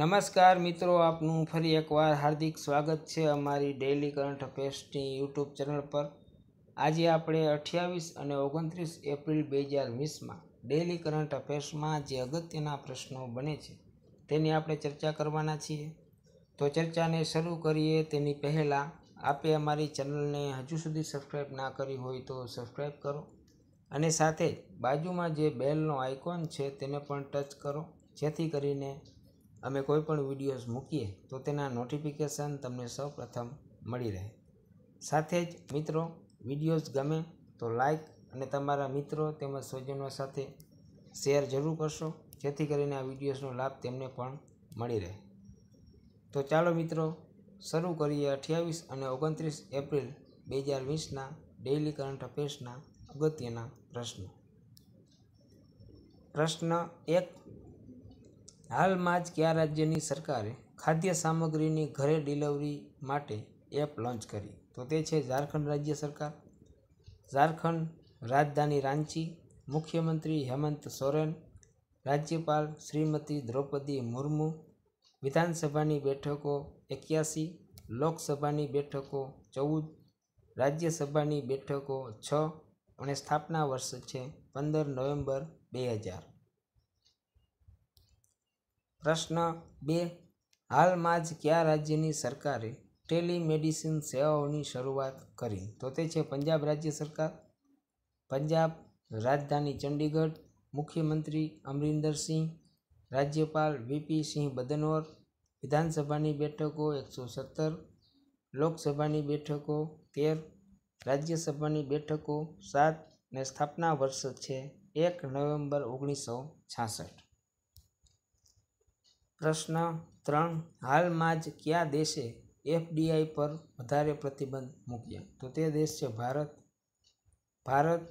નમસ્કાર મિત્રો આપનું ફરી એકવાર હાર્દિક સ્વાગત છે અમારી ડેઇલી કરંટ અફેર્સની યુટ્યુબ ચેનલ પર આજે આપણે અઠ્યાવીસ અને ઓગણત્રીસ એપ્રિલ બે હજાર વીસમાં ડેઇલી કરંટ અફેર્સમાં જે અગત્યના પ્રશ્નો બને છે તેની આપણે ચર્ચા કરવાના છીએ તો ચર્ચાને શરૂ કરીએ તેની પહેલાં આપે અમારી ચેનલને હજુ સુધી સબસ્ક્રાઈબ ના કરી હોય તો સબસ્ક્રાઈબ કરો અને સાથે જ બાજુમાં જે બેલનો આઇકોન છે તેને પણ ટચ કરો જેથી કરીને અમે કોઈ પણ વિડીયોઝ મૂકીએ તો તેના નોટિફિકેશન તમને સૌપ્રથમ મળી રહે સાથે જ મિત્રો વિડીયોઝ ગમે તો લાઈક અને તમારા મિત્રો તેમજ સ્વજનો સાથે શેર જરૂર કરશો જેથી કરીને આ વિડીયોઝનો લાભ તેમને પણ મળી રહે તો ચાલો મિત્રો શરૂ કરીએ અઠ્યાવીસ અને ઓગણત્રીસ એપ્રિલ બે હજાર વીસના ડેઇલી કરંટ અફેર્સના અગત્યના પ્રશ્નો પ્રશ્ન એક હાલમાં જ કયા રાજ્યની સરકારે ખાદ્ય સામગ્રીની ઘરે ડિલિવરી માટે એપ લોન્ચ કરી તો તે છે ઝારખંડ રાજ્ય સરકાર ઝારખંડ રાજધાની રાંચી મુખ્યમંત્રી હેમંત સોરેન રાજ્યપાલ શ્રીમતી દ્રૌપદી મુર્મુ વિધાનસભાની બેઠકો એક્યાસી લોકસભાની બેઠકો ચૌદ રાજ્યસભાની બેઠકો છ અને સ્થાપના વર્ષ છે પંદર નવેમ્બર બે હજાર પ્રશ્ન બે હાલમાં જ કયા રાજ્યની સરકારે ટેલિમેડિસિન સેવાઓની શરૂઆત કરી તો તે છે પંજાબ રાજ્ય સરકાર પંજાબ રાજધાની ચંડીગઢ મુખ્યમંત્રી અમરિન્દર સિંહ રાજ્યપાલ વીપી સિંહ બદનોર વિધાનસભાની બેઠકો એકસો સત્તર લોકસભાની બેઠકો તેર રાજ્યસભાની બેઠકો સાત ને સ્થાપના વર્ષ છે એક નવેમ્બર ઓગણીસો છાસઠ પ્રશ્ન ત્રણ હાલમાં જ કયા દેશે એફડીઆઈ પર વધારે પ્રતિબંધ મૂક્યા તો તે દેશ છે ભારત ભારત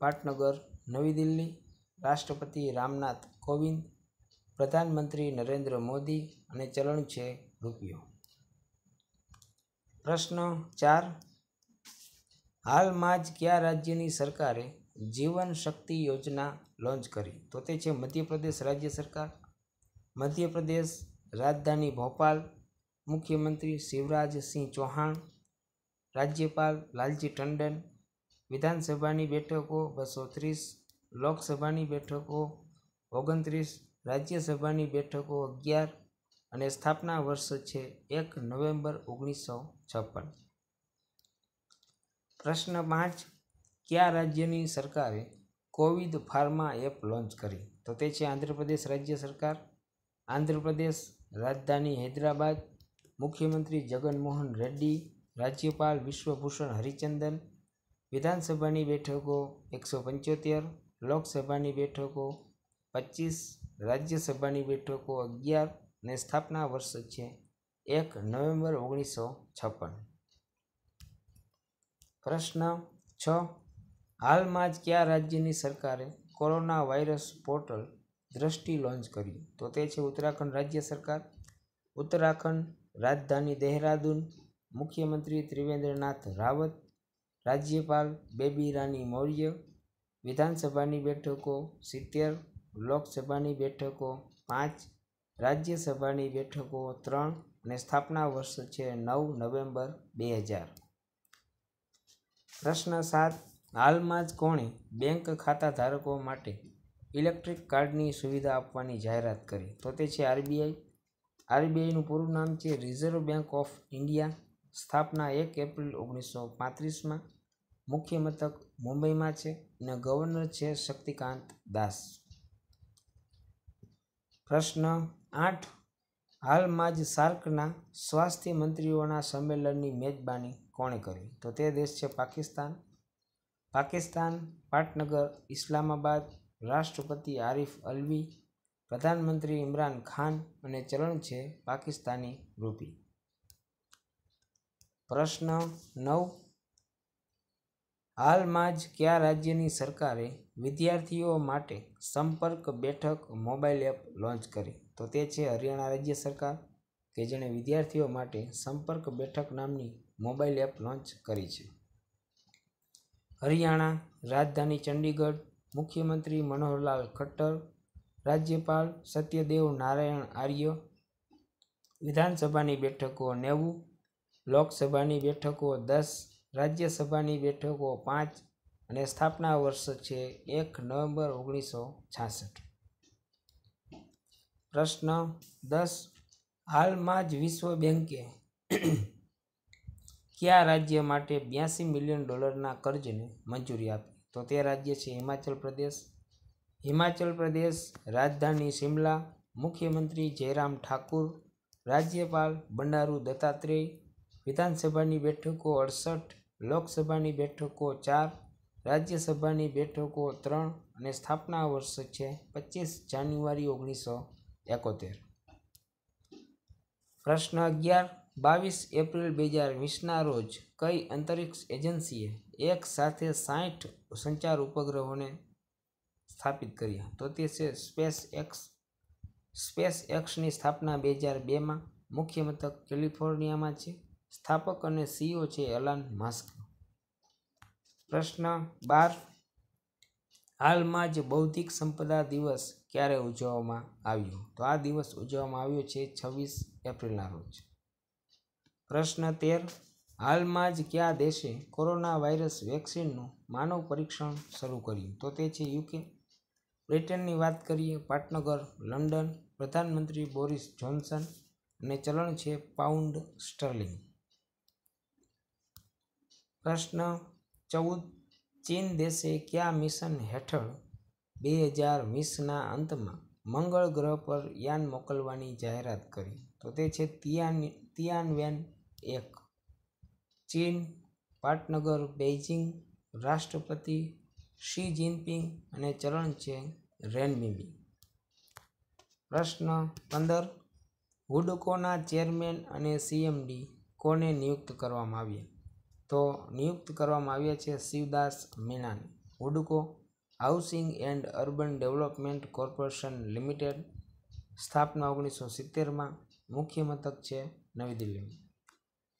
પાટનગર નવી દિલ્હી રાષ્ટ્રપતિ રામનાથ કોવિંદ પ્રધાનમંત્રી નરેન્દ્ર મોદી અને ચલણ છે રૂપિયો પ્રશ્ન ચાર હાલમાં જ કયા રાજ્યની સરકારે જીવન શક્તિ યોજના લોન્ચ કરી તો તે છે મધ્યપ્રદેશ રાજ્ય સરકાર મધ્યપ્રદેશ રાજધાની ભોપાલ મુખ્યમંત્રી શિવરાજસિંહ ચૌહાણ રાજ્યપાલ લાલજી ટંડન વિધાનસભાની બેઠકો બસો ત્રીસ લોકસભાની બેઠકો ઓગણત્રીસ રાજ્યસભાની બેઠકો અગિયાર અને સ્થાપના વર્ષ છે એક નવેમ્બર ઓગણીસો છપ્પન પ્રશ્ન પાંચ કયા રાજ્યની સરકારે કોવિડ ફાર્મા એપ લોન્ચ કરી તો તે છે આંધ્રપ્રદેશ રાજ્ય સરકાર આંધ્રપ્રદેશ રાજધાની હૈદરાબાદ મુખ્યમંત્રી જગનમોહન રેડ્ડી રાજ્યપાલ વિશ્વભૂષણ હરિચંદન વિધાનસભાની બેઠકો એકસો પંચોતેર લોકસભાની બેઠકો પચીસ રાજ્યસભાની બેઠકો અગિયાર ને સ્થાપના વર્ષ છે એક નવેમ્બર ઓગણીસો છપ્પન પ્રશ્ન છ હાલમાં જ કયા રાજ્યની સરકારે corona virus portal Drishti launch કર્યું તો તે છે ઉત્તરાખંડ રાજ્ય સરકાર ઉત્તરાખંડ રાજધાની દેહરાદૂન મુખ્યમંત્રી ત્રિવેન્દ્રનાથ રાવત રાજ્યપાલ બેબી રાની મૌર્ય વિધાનસભાની બેઠકો સિત્તેર લોકસભાની બેઠકો પાંચ રાજ્યસભાની બેઠકો ત્રણ અને સ્થાપના વર્ષ છે નવ નવેમ્બર બે હજાર પ્રશ્ન સાત હાલમાં જ કોણે બેંક ખાતા ધારકો માટે ઇલેક્ટ્રિક કાર્ડની સુવિધા આપવાની જાહેરાત કરી તો તે છે આરબીઆઈ આરબીઆઈનું પૂરું નામ છે રિઝર્વ બેંક ઓફ ઇન્ડિયા સ્થાપના એક એપ્રિલ ઓગણીસો પાંત્રીસમાં મુખ્ય મથક મુંબઈમાં છે અને ગવર્નર છે શક્તિકાંત દાસ પ્રશ્ન આઠ હાલમાં જ સાર્કના સ્વાસ્થ્ય મંત્રીઓના સંમેલનની મેજબાની કોણે કરી તો તે દેશ છે પાકિસ્તાન પાકિસ્તાન પાટનગર ઇસ્લામાબાદ રાષ્ટ્રપતિ આરિફ અલ્વી પ્રધાનમંત્રી ઇમરાન ખાન અને ચલણ છે પાકિસ્તાની રૂપી પ્રશ્ન નવ હાલમાં જ કયા રાજ્યની સરકારે વિદ્યાર્થીઓ માટે સંપર્ક બેઠક મોબાઈલ એપ લોન્ચ કરી તો તે છે હરિયાણા રાજ્ય સરકાર કે જેણે વિદ્યાર્થીઓ માટે સંપર્ક બેઠક નામની મોબાઈલ એપ લોન્ચ કરી છે હરિયાણા રાજધાની ચંડીગઢ મુખ્યમંત્રી મનોહરલાલ ખટ્ટર રાજ્યપાલ સત્યદેવ નારાયણ આર્ય વિધાનસભાની બેઠકો નેવું લોકસભાની બેઠકો દસ રાજ્યસભાની બેઠકો પાંચ અને સ્થાપના વર્ષ છે એક નવેમ્બર ઓગણીસો છાસઠ પ્રશ્ન દસ હાલમાં જ વિશ્વ બેંકે કયા રાજ્ય માટે બ્યાસી મિલિયન ડોલરના કર્જને મંજૂરી આપી તો તે રાજ્ય છે હિમાચલ પ્રદેશ હિમાચલ પ્રદેશ રાજધાની શિમલા મુખ્યમંત્રી જયરામ ઠાકુર રાજ્યપાલ બંડારુ દત્તાત્રેય વિધાનસભાની બેઠકો અડસઠ લોકસભાની બેઠકો ચાર રાજ્યસભાની બેઠકો ત્રણ અને સ્થાપના વર્ષ છે પચીસ જાન્યુઆરી ઓગણીસો એકોતેર પ્રશ્ન અગિયાર બાવીસ એપ્રિલ બે હજાર વીસના રોજ કઈ અંતરિક્ષ એજન્સીએ એક સાથે સાઠ સંચાર ઉપગ્રહોને સ્થાપિત કર્યા તો તે છે સ્પેસ એક્સ સ્પેસ એક્સની સ્થાપના બે હજાર બેમાં મુખ્ય મથક કેલિફોર્નિયામાં છે સ્થાપક અને સીઈઓ છે એલન માસ્ક પ્રશ્ન બાર હાલમાં જ બૌદ્ધિક સંપદા દિવસ ક્યારે ઉજવવામાં આવ્યો તો આ દિવસ ઉજવવામાં આવ્યો છે છવ્વીસ એપ્રિલના રોજ પ્રશ્ન તેર હાલમાં જ કયા દેશે કોરોના વાયરસ વેક્સિનનું માનવ પરીક્ષણ શરૂ કર્યું તો તે છે યુકે બ્રિટનની વાત કરીએ પાટનગર લંડન પ્રધાનમંત્રી બોરિસ જોન્સન અને ચલણ છે પાઉન્ડ સ્ટર્લિંગ પ્રશ્ન ચૌદ ચીન દેશે કયા મિશન હેઠળ બે હજાર વીસના અંતમાં મંગળ ગ્રહ પર યાન મોકલવાની જાહેરાત કરી તો તે છે તિયાન તિયાન વેન એક ચીન પાટનગર બેઇજિંગ રાષ્ટ્રપતિ શી જિનપિંગ અને ચરણ છે રેનબીબી પ્રશ્ન પંદર હુડકોના ચેરમેન અને સીએમડી કોને નિયુક્ત કરવામાં આવ્યા તો નિયુક્ત કરવામાં આવ્યા છે શિવદાસ મીણાની હુડકો housing and urban development corporation limited સ્થાપના ઓગણીસો સિત્તેરમાં મુખ્ય મથક છે નવી દિલ્હીમાં